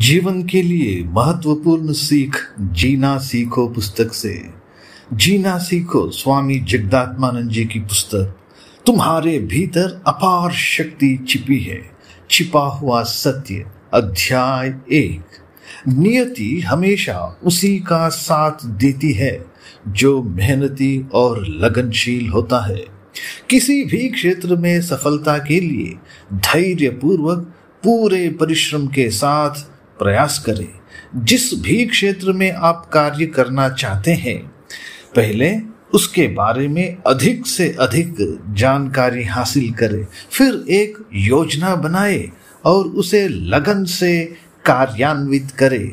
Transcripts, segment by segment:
जीवन के लिए महत्वपूर्ण सीख जीना सीखो पुस्तक से जीना सीखो स्वामी जगदात्मानंद जी की पुस्तक तुम्हारे भीतर अपार शक्ति छिपी है छिपा हुआ सत्य अध्याय एक नियति हमेशा उसी का साथ देती है जो मेहनती और लगनशील होता है किसी भी क्षेत्र में सफलता के लिए धैर्य पूर्वक पूरे परिश्रम के साथ प्रयास करें जिस भी क्षेत्र में आप कार्य करना चाहते हैं पहले उसके बारे में अधिक से अधिक जानकारी हासिल करें फिर एक योजना बनाए और उसे लगन से कार्यान्वित करें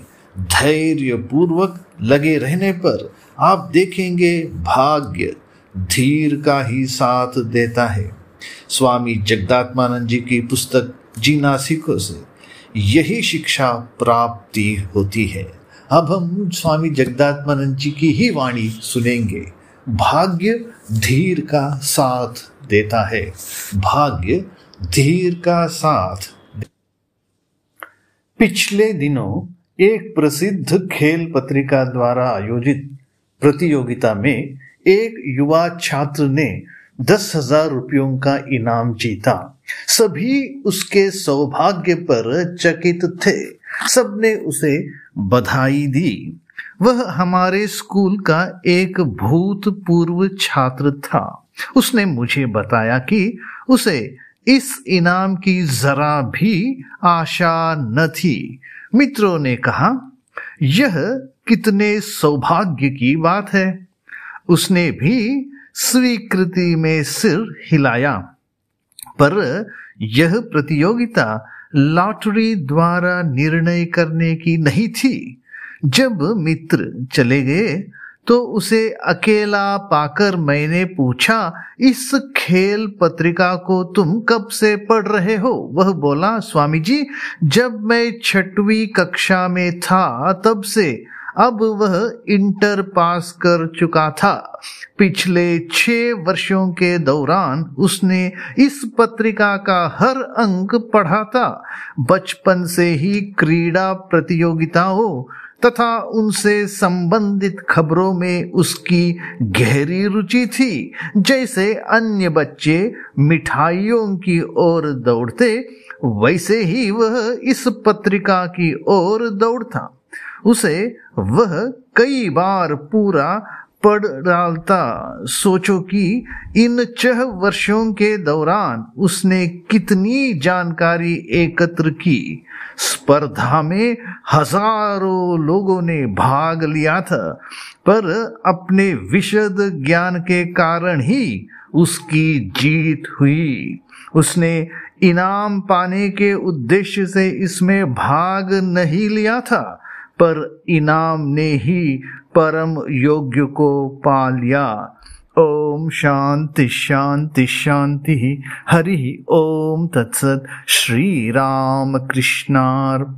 धैर्य पूर्वक लगे रहने पर आप देखेंगे भाग्य धीर का ही साथ देता है स्वामी जगदात्मानंद जी की पुस्तक जीना सीखो से यही शिक्षा प्राप्ति होती है अब हम स्वामी जगदात्मानंद जी की ही वाणी सुनेंगे भाग्य धीर का साथ देता है भाग्य धीर का साथ पिछले दिनों एक प्रसिद्ध खेल पत्रिका द्वारा आयोजित प्रतियोगिता में एक युवा छात्र ने दस हजार रुपयों का इनाम जीता सभी उसके सौभाग्य पर चकित थे सबने उसे बधाई दी वह हमारे स्कूल का एक भूतपूर्व छात्र था उसने मुझे बताया कि उसे इस इनाम की जरा भी आशा न थी मित्रों ने कहा यह कितने सौभाग्य की बात है उसने भी स्वीकृति में सिर हिलाया पर यह प्रतियोगिता लॉटरी द्वारा निर्णय करने की नहीं थी जब मित्र चले गए तो उसे अकेला पाकर मैंने पूछा इस खेल पत्रिका को तुम कब से पढ़ रहे हो वह बोला स्वामी जी जब मैं छठवी कक्षा में था तब से अब वह इंटर पास कर चुका था पिछले छह वर्षों के दौरान उसने इस पत्रिका का हर अंक पढ़ा था बचपन से ही क्रीड़ा प्रतियोगिताओं तथा उनसे संबंधित खबरों में उसकी गहरी रुचि थी जैसे अन्य बच्चे मिठाइयों की ओर दौड़ते वैसे ही वह इस पत्रिका की ओर दौड़ता उसे वह कई बार पूरा पढ़ डालता सोचो कि इन छह वर्षों के दौरान उसने कितनी जानकारी एकत्र की स्पर्धा में हजारों लोगों ने भाग लिया था पर अपने विशद ज्ञान के कारण ही उसकी जीत हुई उसने इनाम पाने के उद्देश्य से इसमें भाग नहीं लिया था पर इनाम ने ही परम योग्य को पा लिया ओम शांति शांति शांति हरि ओम तत्सत श्री राम कृष्णार्पणमस्तु